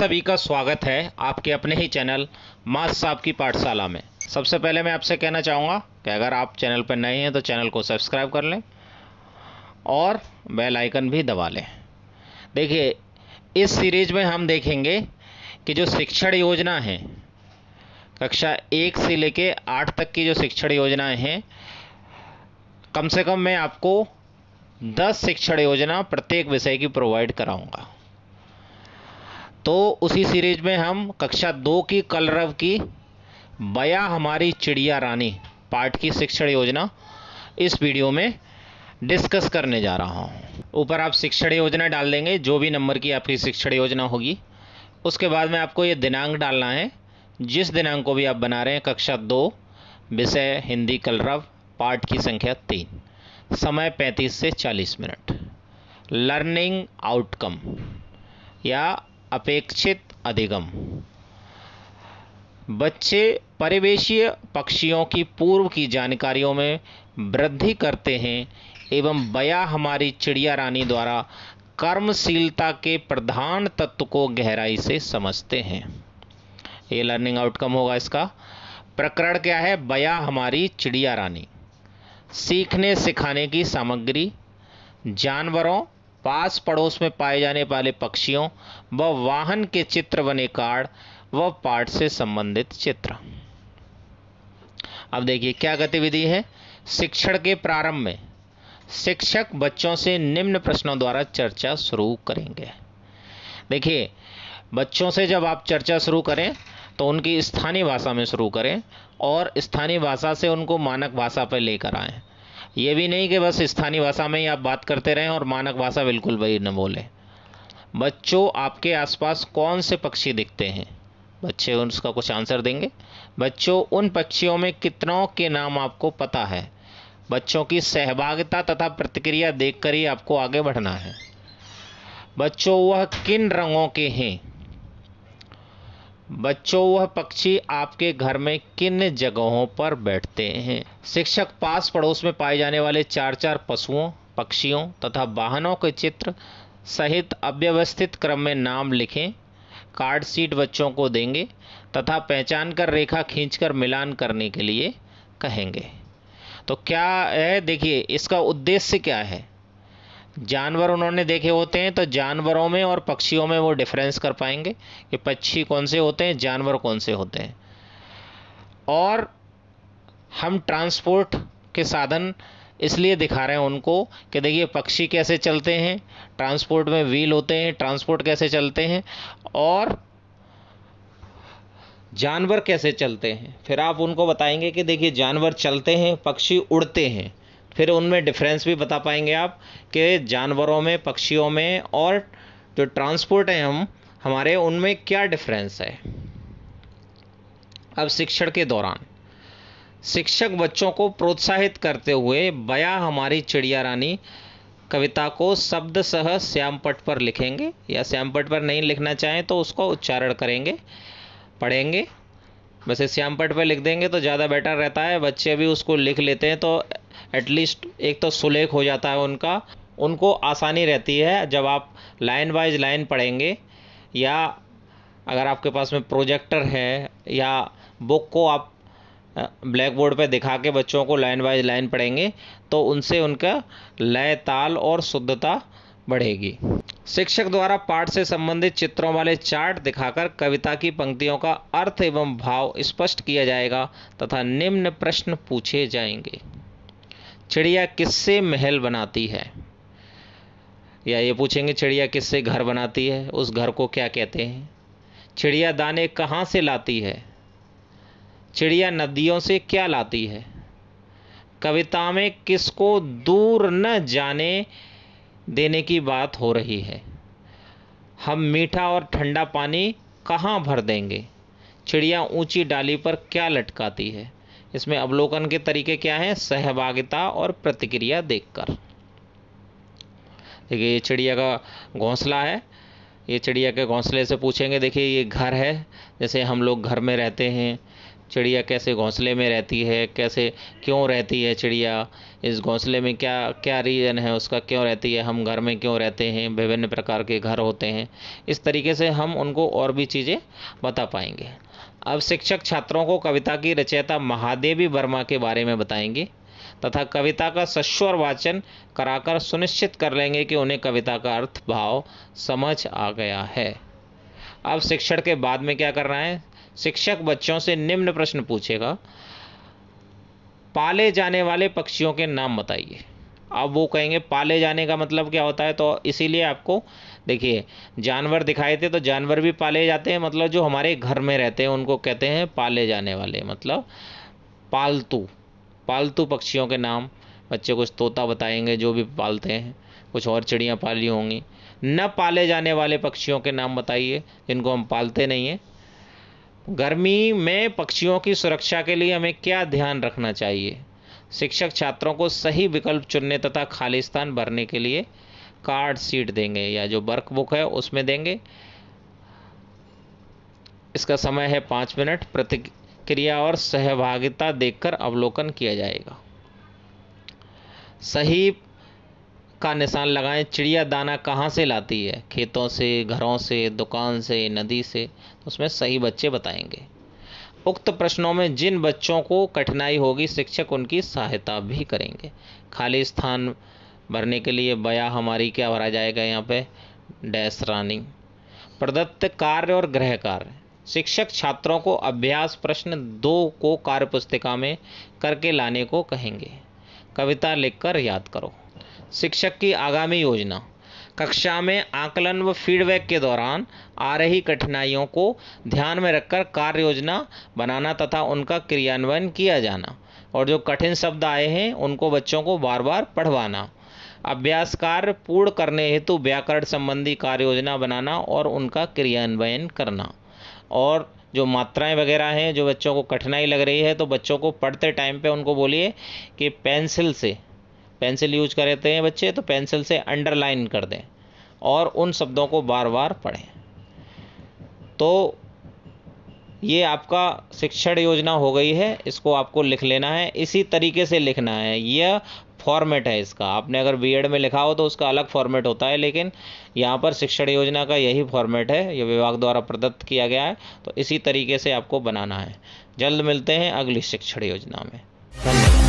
सभी का स्वागत है आपके अपने ही चैनल मास साहब की पाठशाला में सबसे पहले मैं आपसे कहना चाहूँगा कि अगर आप चैनल पर नए हैं तो चैनल को सब्सक्राइब कर लें और बेल आइकन भी दबा लें देखिए इस सीरीज में हम देखेंगे कि जो शिक्षण योजना है कक्षा एक से लेके आठ तक की जो शिक्षण योजनाएँ हैं कम से कम मैं आपको दस शिक्षण योजना प्रत्येक विषय की प्रोवाइड कराऊंगा तो उसी सीरीज में हम कक्षा दो की कलरव की बया हमारी चिड़िया रानी पाठ की शिक्षण योजना इस वीडियो में डिस्कस करने जा रहा हूँ ऊपर आप शिक्षण योजना डाल देंगे जो भी नंबर की आपकी शिक्षण योजना होगी उसके बाद में आपको ये दिनांक डालना है जिस दिनांक को भी आप बना रहे हैं कक्षा दो विषय हिंदी कलरव पाठ की संख्या तीन समय पैंतीस से चालीस मिनट लर्निंग आउटकम या अपेक्षित अधिगम बच्चे परिवेशीय पक्षियों की पूर्व की जानकारियों में वृद्धि करते हैं एवं बया हमारी चिड़िया रानी द्वारा कर्मशीलता के प्रधान तत्व को गहराई से समझते हैं ये लर्निंग आउटकम होगा इसका प्रकरण क्या है बया हमारी चिड़िया रानी सीखने सिखाने की सामग्री जानवरों पास पड़ोस में पाए जाने वाले पक्षियों व वाहन के चित्र बने कार्ड व पाठ से संबंधित चित्र अब देखिए क्या गतिविधि है शिक्षण के प्रारंभ में शिक्षक बच्चों से निम्न प्रश्नों द्वारा चर्चा शुरू करेंगे देखिए बच्चों से जब आप चर्चा शुरू करें तो उनकी स्थानीय भाषा में शुरू करें और स्थानीय भाषा से उनको मानक भाषा पर लेकर आएँ ये भी नहीं कि बस स्थानीय भाषा में ही आप बात करते रहें और मानक भाषा बिल्कुल वही न बोलें बच्चों आपके आसपास कौन से पक्षी दिखते हैं बच्चे उसका कुछ आंसर देंगे बच्चों उन पक्षियों में कितनों के नाम आपको पता है बच्चों की सहभागिता तथा प्रतिक्रिया देखकर ही आपको आगे बढ़ना है बच्चों वह किन रंगों के हैं बच्चों वह पक्षी आपके घर में किन जगहों पर बैठते हैं शिक्षक पास पड़ोस में पाए जाने वाले चार चार पशुओं पक्षियों तथा वाहनों के चित्र सहित अव्यवस्थित क्रम में नाम लिखें कार्ड सीट बच्चों को देंगे तथा पहचान कर रेखा खींचकर मिलान करने के लिए कहेंगे तो क्या है देखिए इसका उद्देश्य क्या है जानवर उन्होंने देखे होते हैं तो जानवरों में और पक्षियों में वो डिफरेंस कर पाएंगे कि पक्षी कौन से होते हैं जानवर कौन से होते हैं और हम ट्रांसपोर्ट के साधन इसलिए दिखा रहे हैं उनको कि देखिए पक्षी कैसे चलते हैं ट्रांसपोर्ट में व्हील होते हैं ट्रांसपोर्ट कैसे चलते हैं और जानवर कैसे चलते हैं फिर आप उनको बताएंगे कि देखिए जानवर चलते हैं पक्षी उड़ते हैं फिर उनमें डिफरेंस भी बता पाएंगे आप कि जानवरों में पक्षियों में और जो ट्रांसपोर्ट है हम हमारे उनमें क्या डिफरेंस है अब शिक्षण के दौरान शिक्षक बच्चों को प्रोत्साहित करते हुए बया हमारी चिड़िया रानी कविता को शब्द सह श्यामपट पर लिखेंगे या श्यामपट पर नहीं लिखना चाहें तो उसको उच्चारण करेंगे पढ़ेंगे वैसे श्यामपट पर लिख देंगे तो ज़्यादा बेटर रहता है बच्चे भी उसको लिख लेते हैं तो एटलीस्ट एक तो सुलेख हो जाता है उनका उनको आसानी रहती है जब आप लाइन वाइज लाइन पढ़ेंगे या अगर आपके पास में प्रोजेक्टर है या बुक को आप ब्लैक बोर्ड पर दिखा के बच्चों को लाइन वाइज लाइन पढ़ेंगे तो उनसे उनका लय ताल और शुद्धता बढ़ेगी शिक्षक द्वारा पाठ से संबंधित चित्रों वाले चार्ट दिखाकर कविता की पंक्तियों का अर्थ एवं भाव स्पष्ट किया जाएगा तथा निम्न प्रश्न पूछे जाएंगे चिड़िया किससे महल बनाती है या ये पूछेंगे चिड़िया किससे घर बनाती है उस घर को क्या कहते हैं चिड़िया दाने कहाँ से लाती है चिड़िया नदियों से क्या लाती है कविता में किसको दूर न जाने देने की बात हो रही है हम मीठा और ठंडा पानी कहाँ भर देंगे चिड़िया ऊंची डाली पर क्या लटकाती है इसमें अवलोकन के तरीके क्या हैं सहभागिता और प्रतिक्रिया देखकर देखिए ये चिड़िया का घोंसला है ये चिड़िया के घोंसले से पूछेंगे देखिए ये घर है जैसे हम लोग घर में रहते हैं चिड़िया कैसे घोंसले में रहती है कैसे क्यों रहती है चिड़िया इस घोंसले में क्या क्या रीज़न है उसका क्यों रहती है हम घर में क्यों रहते हैं विभिन्न प्रकार के घर होते हैं इस तरीके से हम उनको और भी चीज़ें बता पाएंगे अब शिक्षक छात्रों को कविता की रचयिता महादेवी वर्मा के बारे में बताएंगे तथा कविता का सश्वर वाचन कराकर सुनिश्चित कर लेंगे कि उन्हें कविता का अर्थ भाव समझ आ गया है अब शिक्षण के बाद में क्या करना है शिक्षक बच्चों से निम्न प्रश्न पूछेगा पाले जाने वाले पक्षियों के नाम बताइए अब वो कहेंगे पाले जाने का मतलब क्या होता है तो इसीलिए आपको देखिए जानवर दिखाए थे तो जानवर भी पाले जाते हैं मतलब जो हमारे घर में रहते हैं उनको कहते हैं पाले जाने वाले मतलब पालतू पालतू पक्षियों के नाम बच्चे कुछ तोता बताएंगे जो भी पालते हैं कुछ और चिड़ियाँ पाली होंगी न पाले जाने वाले पक्षियों के नाम बताइए जिनको हम पालते नहीं हैं गर्मी में पक्षियों की सुरक्षा के लिए हमें क्या ध्यान रखना चाहिए शिक्षक छात्रों को सही विकल्प चुनने तथा खाली स्थान भरने के लिए कार्ड सीट देंगे या जो वर्क बुक है उसमें देंगे इसका समय है पाँच मिनट प्रतिक्रिया और सहभागिता देखकर अवलोकन किया जाएगा सही का निशान लगाएं चिड़िया दाना कहाँ से लाती है खेतों से घरों से दुकान से नदी से तो उसमें सही बच्चे बताएंगे उक्त प्रश्नों में जिन बच्चों को कठिनाई होगी शिक्षक उनकी सहायता भी करेंगे खाली स्थान भरने के लिए बया हमारी क्या भरा जाएगा यहाँ पे डैश रानी प्रदत्त कार्य और गृह कार्य शिक्षक छात्रों को अभ्यास प्रश्न दो को कार्य पुस्तिका में करके लाने को कहेंगे कविता लिखकर याद करो शिक्षक की आगामी योजना कक्षा में आकलन व फीडबैक के दौरान आ रही कठिनाइयों को ध्यान में रखकर कार्य योजना बनाना तथा उनका क्रियान्वयन किया जाना और जो कठिन शब्द आए हैं उनको बच्चों को बार बार पढ़वाना अभ्यास कार्य पूर्ण करने हेतु व्याकरण संबंधी कार्य योजना बनाना और उनका क्रियान्वयन करना और जो मात्राएं वगैरह हैं जो बच्चों को कठिनाई लग रही है तो बच्चों को पढ़ते टाइम पे उनको बोलिए कि पेंसिल से पेंसिल यूज रहते हैं बच्चे तो पेंसिल से अंडरलाइन कर दें और उन शब्दों को बार बार पढ़ें तो ये आपका शिक्षण योजना हो गई है इसको आपको लिख लेना है इसी तरीके से लिखना है यह फॉर्मेट है इसका आपने अगर बी में लिखा हो तो उसका अलग फॉर्मेट होता है लेकिन यहाँ पर शिक्षण योजना का यही फॉर्मेट है ये विभाग द्वारा प्रदत्त किया गया है तो इसी तरीके से आपको बनाना है जल्द मिलते हैं अगली शिक्षण योजना में धन्यवाद